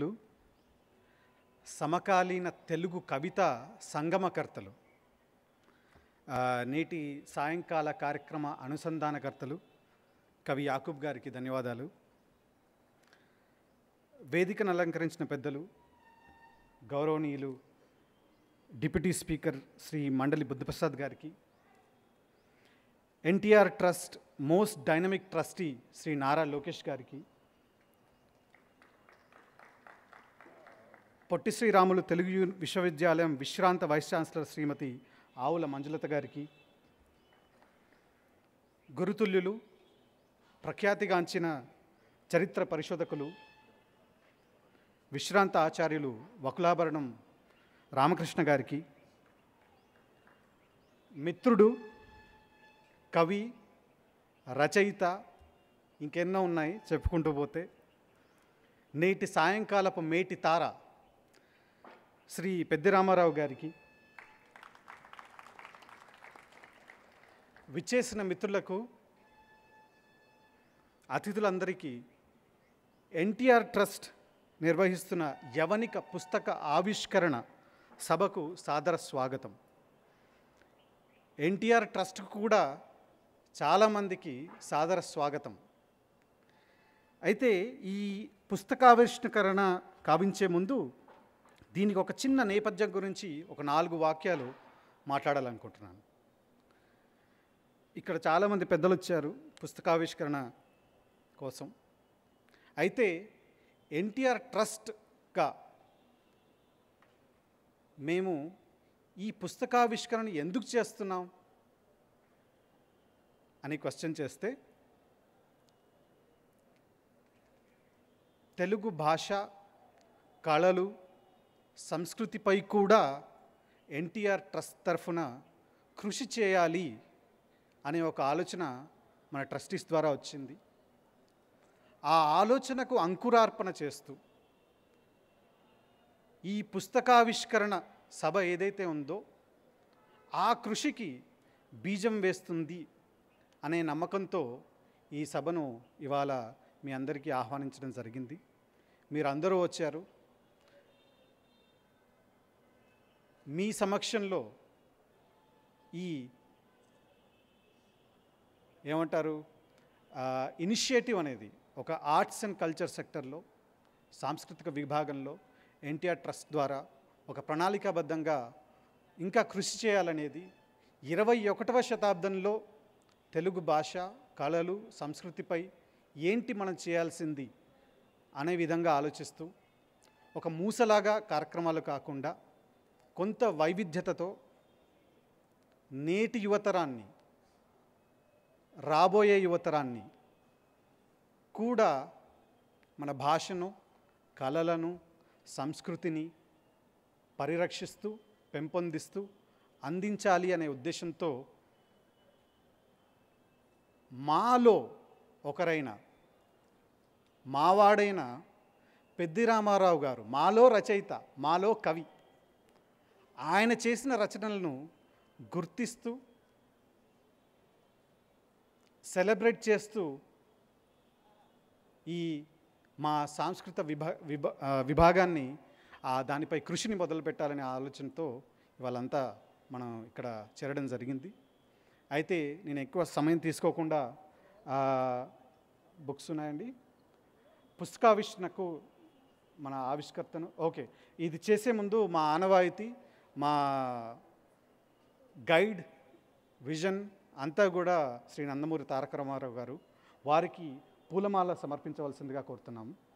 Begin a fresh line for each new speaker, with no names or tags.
లు సమకాలీన తెలుగు కవిత సంగమకర్తలు నేటి సాయంకాల కార్యక్రమ అనుసంధానకర్తలు కవి యాకూబ్ గారికి ధన్యవాదాలు వేదికను అలంకరించిన పెద్దలు గౌరవనీయులు డిప్యూటీ స్పీకర్ శ్రీ మండలి బుద్ధప్రసాద్ గారికి NTR trust most dynamic trustee Shri Nara Lokesh గారికి పొట్టి శ్రీరాములు తెలుగు విశ్వవిద్యాలయం విశ్రాంత వైస్ ఛాన్సలర్ శ్రీమతి ఆవుల మంజులత గారికి గురుతుల్యులు ప్రఖ్యాతిగాంచిన చరిత్ర పరిశోధకులు విశ్రాంత ఆచార్యులు వకులాభరణం రామకృష్ణ గారికి మిత్రుడు కవి రచయిత ఇంకెన్నో ఉన్నాయి చెప్పుకుంటూ పోతే నేటి సాయంకాలపు మేటి తార శ్రీ పెద్ది రామారావు గారికి విచ్చేసిన మిత్రులకు అతిథులందరికీ ఎన్టీఆర్ ట్రస్ట్ నిర్వహిస్తున్న యవనిక పుస్తక ఆవిష్కరణ సభకు సాదర స్వాగతం ఎన్టీఆర్ ట్రస్ట్కు కూడా చాలామందికి సాదర స్వాగతం అయితే ఈ పుస్తకావిష్కరణ కావించే ముందు దీనికి ఒక చిన్న నేపథ్యం గురించి ఒక నాలుగు వాక్యాలు మాట్లాడాలనుకుంటున్నాను ఇక్కడ చాలామంది పెద్దలు వచ్చారు పుస్తకావిష్కరణ కోసం అయితే ఎన్టీఆర్ ట్రస్ట్గా మేము ఈ పుస్తకావిష్కరణ ఎందుకు చేస్తున్నాం అని క్వశ్చన్ చేస్తే తెలుగు భాష కళలు సంస్కృతిపై కూడా ఎన్టీఆర్ ట్రస్ట్ తరఫున కృషి చేయాలి అనే ఒక ఆలోచన మన ట్రస్టీస్ ద్వారా వచ్చింది ఆ ఆలోచనకు అంకురార్పణ చేస్తూ ఈ పుస్తకావిష్కరణ సభ ఏదైతే ఉందో ఆ కృషికి బీజం వేస్తుంది అనే నమ్మకంతో ఈ సభను ఇవాళ మీ అందరికీ ఆహ్వానించడం జరిగింది మీరందరూ వచ్చారు మీ సమక్షంలో ఈ ఏమంటారు ఇనిషియేటివ్ అనేది ఒక ఆర్ట్స్ అండ్ కల్చర్ సెక్టర్లో సాంస్కృతిక విభాగంలో ఎన్టీఆర్ ట్రస్ట్ ద్వారా ఒక ప్రణాళికాబద్ధంగా ఇంకా కృషి చేయాలనేది ఇరవై ఒకటవ శతాబ్దంలో తెలుగు భాష కళలు సంస్కృతిపై ఏంటి మనం చేయాల్సింది అనే విధంగా ఆలోచిస్తూ ఒక మూసలాగా కార్యక్రమాలు కాకుండా కొంత వైవిధ్యతతో నేటి యువతరాన్ని రాబోయే యువతరాన్ని కూడా మన భాషను కళలను సంస్కృతిని పరిరక్షిస్తూ పెంపొందిస్తూ అందించాలి అనే ఉద్దేశంతో మాలో ఒకరైన మావాడైన పెద్ది రామారావు గారు మాలో రచయిత మాలో కవి ఆయన చేసిన రచనలను గుర్తిస్తూ సెలబ్రేట్ చేస్తూ ఈ మా సాంస్కృత విభా విభా విభాగాన్ని దానిపై కృషిని మొదలుపెట్టాలనే ఆలోచనతో ఇవాళంతా మనం ఇక్కడ చేరడం జరిగింది అయితే నేను ఎక్కువ సమయం తీసుకోకుండా బుక్స్ ఉన్నాయండి పుస్తకావిష్ణకు మన ఆవిష్కర్తను ఓకే ఇది చేసే ముందు మా ఆనవాయితీ మా గైడ్ విజన్ అంతా కూడా శ్రీ నందమూరి తారక రామారావు గారు వారికి పూలమాల సమర్పించవలసిందిగా కోరుతున్నాము